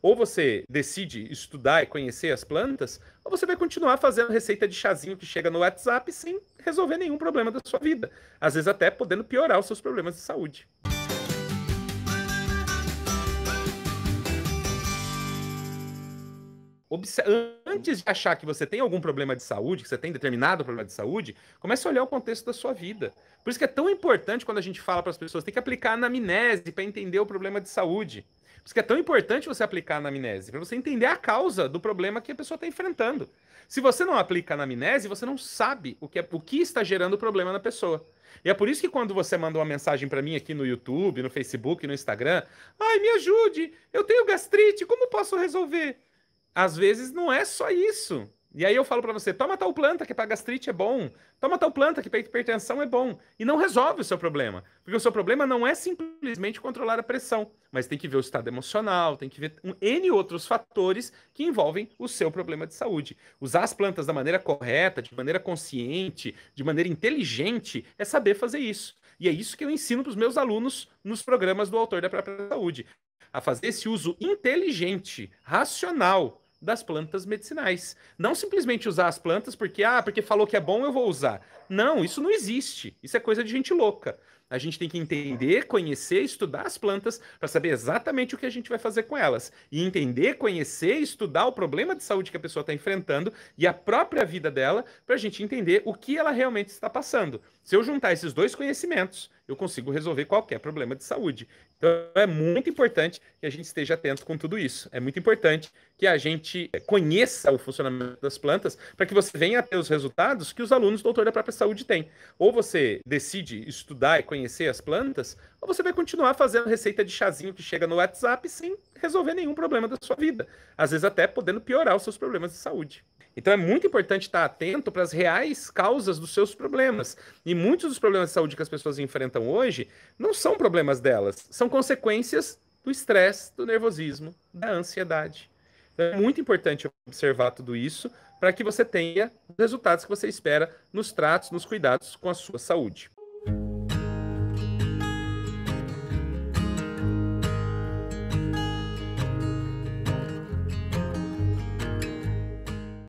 Ou você decide estudar e conhecer as plantas, ou você vai continuar fazendo receita de chazinho que chega no WhatsApp sem resolver nenhum problema da sua vida. Às vezes até podendo piorar os seus problemas de saúde. Antes de achar que você tem algum problema de saúde, que você tem determinado problema de saúde, comece a olhar o contexto da sua vida. Por isso que é tão importante quando a gente fala para as pessoas, tem que aplicar a anamnese para entender o problema de saúde. Por isso que é tão importante você aplicar a anamnese, para você entender a causa do problema que a pessoa está enfrentando. Se você não aplica a anamnese, você não sabe o que, é, o que está gerando o problema na pessoa. E é por isso que quando você manda uma mensagem para mim aqui no YouTube, no Facebook, no Instagram, ai, me ajude, eu tenho gastrite, como posso resolver? Às vezes não é só isso. E aí eu falo para você, toma tal planta que para gastrite é bom, toma tal planta que para hipertensão é bom, e não resolve o seu problema, porque o seu problema não é simplesmente controlar a pressão, mas tem que ver o estado emocional, tem que ver um, n outros fatores que envolvem o seu problema de saúde. Usar as plantas da maneira correta, de maneira consciente, de maneira inteligente, é saber fazer isso. E é isso que eu ensino para os meus alunos nos programas do autor da própria saúde, a fazer esse uso inteligente, racional das plantas medicinais. Não simplesmente usar as plantas porque ah, porque falou que é bom, eu vou usar. Não, isso não existe. Isso é coisa de gente louca. A gente tem que entender, conhecer, estudar as plantas para saber exatamente o que a gente vai fazer com elas. E entender, conhecer, estudar o problema de saúde que a pessoa está enfrentando e a própria vida dela para a gente entender o que ela realmente está passando. Se eu juntar esses dois conhecimentos, eu consigo resolver qualquer problema de saúde. Então é muito importante que a gente esteja atento com tudo isso. É muito importante que a gente eh, conheça o funcionamento das plantas para que você venha a ter os resultados que os alunos do Doutor da Própria Saúde têm. Ou você decide estudar e conhecer conhecer as plantas, ou você vai continuar fazendo receita de chazinho que chega no WhatsApp sem resolver nenhum problema da sua vida. Às vezes até podendo piorar os seus problemas de saúde. Então é muito importante estar atento para as reais causas dos seus problemas. E muitos dos problemas de saúde que as pessoas enfrentam hoje não são problemas delas, são consequências do estresse, do nervosismo, da ansiedade. Então é muito importante observar tudo isso para que você tenha os resultados que você espera nos tratos, nos cuidados com a sua saúde.